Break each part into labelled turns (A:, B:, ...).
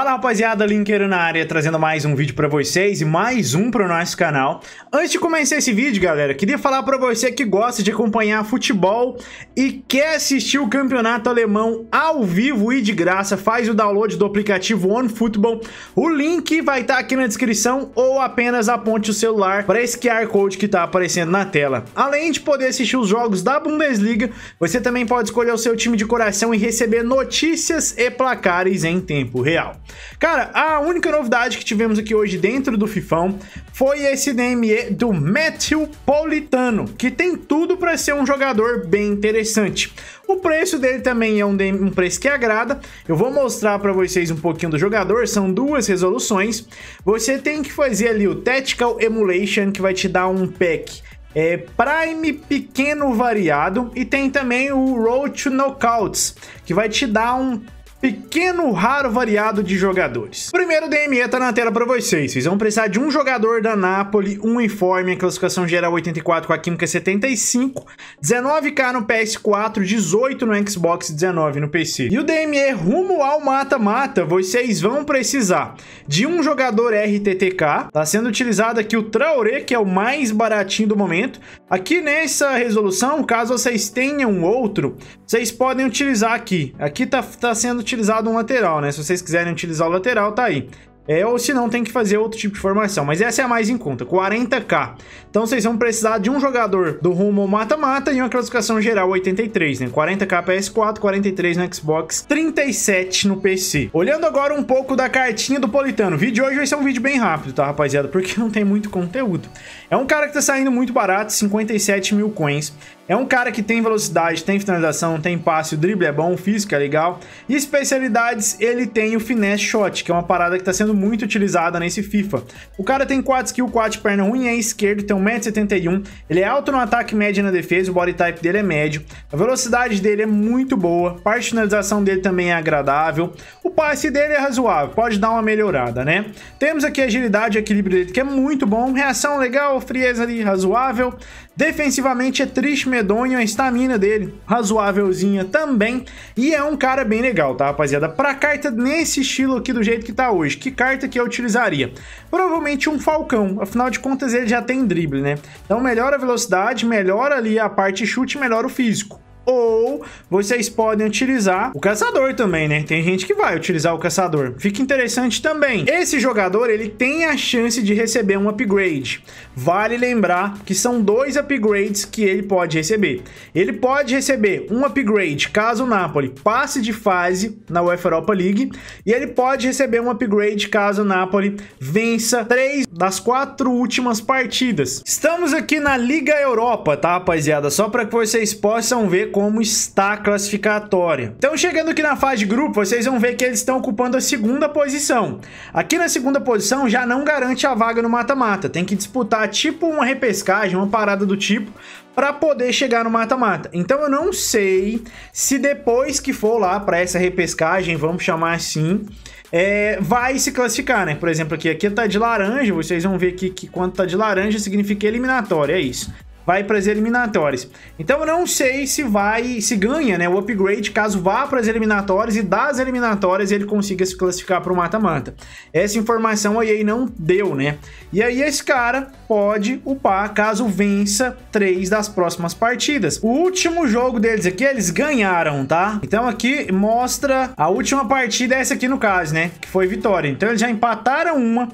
A: Fala rapaziada, Linkeiro na área, trazendo mais um vídeo pra vocês e mais um pro nosso canal. Antes de começar esse vídeo, galera, queria falar pra você que gosta de acompanhar futebol e quer assistir o campeonato alemão ao vivo e de graça, faz o download do aplicativo OneFootball. O link vai estar tá aqui na descrição ou apenas aponte o celular para esse QR Code que tá aparecendo na tela. Além de poder assistir os jogos da Bundesliga, você também pode escolher o seu time de coração e receber notícias e placares em tempo real. Cara, a única novidade que tivemos aqui hoje dentro do Fifão foi esse DME do Matthew Politano, que tem tudo para ser um jogador bem interessante. O preço dele também é um, um preço que agrada. Eu vou mostrar para vocês um pouquinho do jogador, são duas resoluções. Você tem que fazer ali o Tactical Emulation, que vai te dar um pack é, Prime pequeno variado e tem também o Road to Knockouts, que vai te dar um pequeno, raro, variado de jogadores. Primeiro DME tá na tela para vocês. Vocês vão precisar de um jogador da Napoli, um informe, a classificação geral 84 com a Química 75, 19k no PS4, 18 no Xbox, 19 no PC. E o DME rumo ao mata-mata, vocês vão precisar de um jogador RTTK, tá sendo utilizado aqui o Traoré, que é o mais baratinho do momento, Aqui nessa resolução, caso vocês tenham outro, vocês podem utilizar aqui. Aqui está tá sendo utilizado um lateral, né? Se vocês quiserem utilizar o lateral, tá aí. É, ou se não, tem que fazer outro tipo de formação. Mas essa é a mais em conta, 40k. Então vocês vão precisar de um jogador do rumo mata-mata e uma classificação geral 83, né? 40k PS4, 43 no Xbox, 37 no PC. Olhando agora um pouco da cartinha do Politano. O vídeo de hoje vai ser um vídeo bem rápido, tá, rapaziada? Porque não tem muito conteúdo. É um cara que tá saindo muito barato, 57 mil coins. É um cara que tem velocidade, tem finalização, tem passe, o drible é bom, física é legal. E especialidades, ele tem o finesse shot, que é uma parada que está sendo muito utilizada nesse FIFA. O cara tem 4 skill, 4 perna ruim, é esquerdo, tem 1,71m, ele é alto no ataque, médio na defesa, o body type dele é médio. A velocidade dele é muito boa, parte de finalização dele também é agradável. O passe dele é razoável, pode dar uma melhorada, né? Temos aqui a agilidade e equilíbrio dele, que é muito bom, reação legal, frieza ali razoável. Defensivamente é triste, medonho, a estamina dele, razoávelzinha também, e é um cara bem legal, tá, rapaziada? Pra carta nesse estilo aqui, do jeito que tá hoje, que carta que eu utilizaria? Provavelmente um Falcão, afinal de contas ele já tem drible, né? Então melhora a velocidade, melhora ali a parte chute, melhora o físico. Ou vocês podem utilizar o caçador também, né? Tem gente que vai utilizar o caçador. Fica interessante também. Esse jogador, ele tem a chance de receber um upgrade. Vale lembrar que são dois upgrades que ele pode receber. Ele pode receber um upgrade caso o Napoli passe de fase na UEFA Europa League. E ele pode receber um upgrade caso o Napoli vença três das quatro últimas partidas. Estamos aqui na Liga Europa, tá, rapaziada? Só para que vocês possam ver como está a classificatória. Então, chegando aqui na fase de grupo, vocês vão ver que eles estão ocupando a segunda posição. Aqui na segunda posição já não garante a vaga no mata-mata, tem que disputar tipo uma repescagem, uma parada do tipo, para poder chegar no mata-mata. Então eu não sei se depois que for lá para essa repescagem, vamos chamar assim, é, vai se classificar, né? Por exemplo, aqui, aqui tá de laranja, vocês vão ver que, que quando tá de laranja significa eliminatória, é isso vai para as eliminatórias. Então eu não sei se vai, se ganha, né, o upgrade caso vá para as eliminatórias e das eliminatórias ele consiga se classificar para o mata-mata. Essa informação aí não deu, né? E aí esse cara pode upar caso vença três das próximas partidas. O último jogo deles aqui eles ganharam, tá? Então aqui mostra a última partida essa aqui no caso, né, que foi vitória. Então eles já empataram uma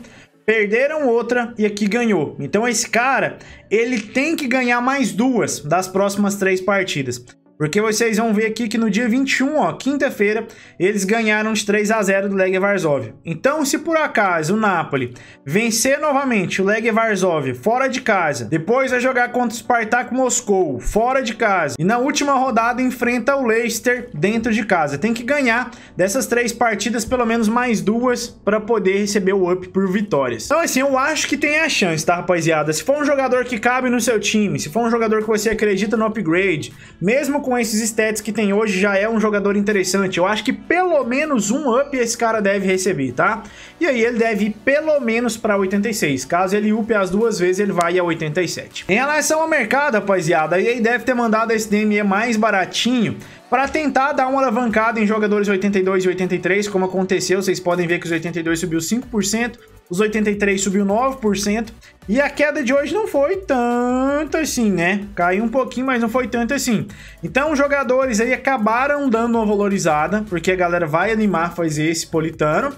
A: perderam outra e aqui ganhou. Então esse cara, ele tem que ganhar mais duas das próximas três partidas. Porque vocês vão ver aqui que no dia 21, ó, quinta-feira, eles ganharam de 3 a 0 do Legia Varsóvia. Então, se por acaso o Napoli vencer novamente o Legia Varsóvia fora de casa, depois vai jogar contra o Spartak Moscou fora de casa e na última rodada enfrenta o Leicester dentro de casa. Tem que ganhar dessas três partidas pelo menos mais duas para poder receber o up por vitórias. Então, assim, eu acho que tem a chance, tá, rapaziada? Se for um jogador que cabe no seu time, se for um jogador que você acredita no upgrade, mesmo com com esses stats que tem hoje, já é um jogador interessante. Eu acho que pelo menos um up esse cara deve receber, tá? E aí ele deve ir pelo menos para 86. Caso ele upe as duas vezes, ele vai a 87. Em relação ao mercado, rapaziada, a EA deve ter mandado esse DME mais baratinho para tentar dar uma alavancada em jogadores 82 e 83, como aconteceu, vocês podem ver que os 82 subiu 5%, os 83 subiu 9%, e a queda de hoje não foi tanto assim, né? Caiu um pouquinho, mas não foi tanto assim. Então, os jogadores aí acabaram dando uma valorizada, porque a galera vai animar fazer esse politano.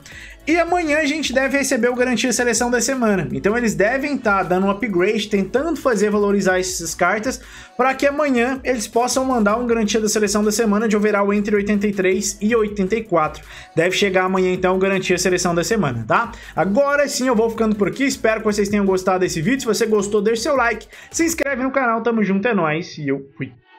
A: E amanhã a gente deve receber o Garantia Seleção da Semana. Então eles devem estar tá dando um upgrade, tentando fazer valorizar essas cartas, para que amanhã eles possam mandar um Garantia da Seleção da Semana de overall entre 83 e 84. Deve chegar amanhã então o Garantia Seleção da Semana, tá? Agora sim eu vou ficando por aqui, espero que vocês tenham gostado desse vídeo. Se você gostou, deixe seu like, se inscreve no canal, tamo junto, é nóis e eu fui.